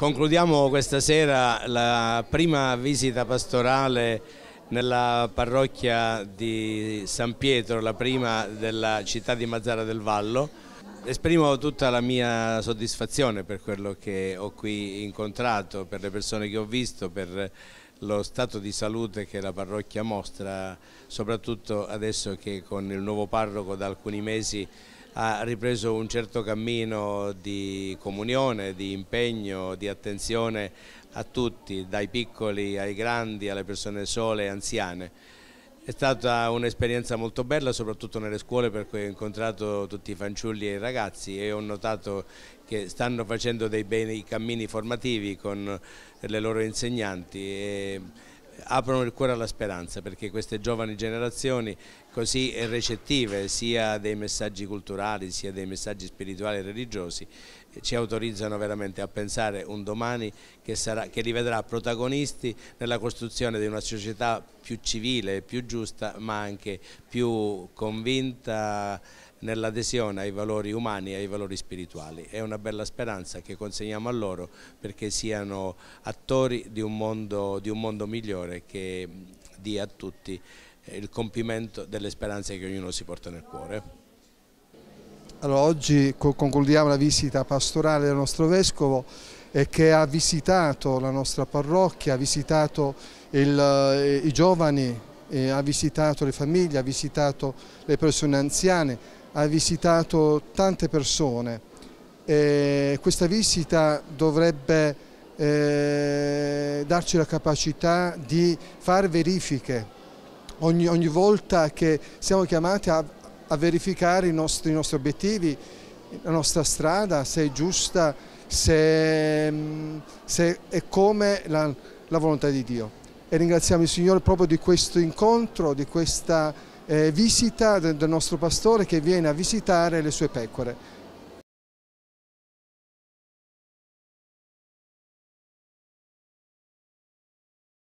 Concludiamo questa sera la prima visita pastorale nella parrocchia di San Pietro, la prima della città di Mazzara del Vallo. Esprimo tutta la mia soddisfazione per quello che ho qui incontrato, per le persone che ho visto, per lo stato di salute che la parrocchia mostra, soprattutto adesso che con il nuovo parroco da alcuni mesi ha ripreso un certo cammino di comunione, di impegno, di attenzione a tutti, dai piccoli ai grandi, alle persone sole e anziane. È stata un'esperienza molto bella, soprattutto nelle scuole perché ho incontrato tutti i fanciulli e i ragazzi e ho notato che stanno facendo dei bei cammini formativi con le loro insegnanti aprono il cuore alla speranza perché queste giovani generazioni così recettive sia dei messaggi culturali sia dei messaggi spirituali e religiosi ci autorizzano veramente a pensare un domani che, sarà, che rivedrà protagonisti nella costruzione di una società più civile, più giusta ma anche più convinta nell'adesione ai valori umani e ai valori spirituali. È una bella speranza che consegniamo a loro perché siano attori di un mondo, di un mondo migliore che dia a tutti eh, il compimento delle speranze che ognuno si porta nel cuore. Allora, oggi concludiamo la visita pastorale del nostro Vescovo eh, che ha visitato la nostra parrocchia, ha visitato il, eh, i giovani, ha visitato le famiglie, ha visitato le persone anziane, ha visitato tante persone. E questa visita dovrebbe eh, darci la capacità di fare verifiche ogni, ogni, volta che siamo chiamati a, a verificare i nostri, i nostri obiettivi, la nostra strada, se è giusta, se, mm, se è come la, la volontà di Dio. E ringraziamo il Signore proprio di questo incontro, di questa eh, visita del, del nostro pastore che viene a visitare le sue pecore.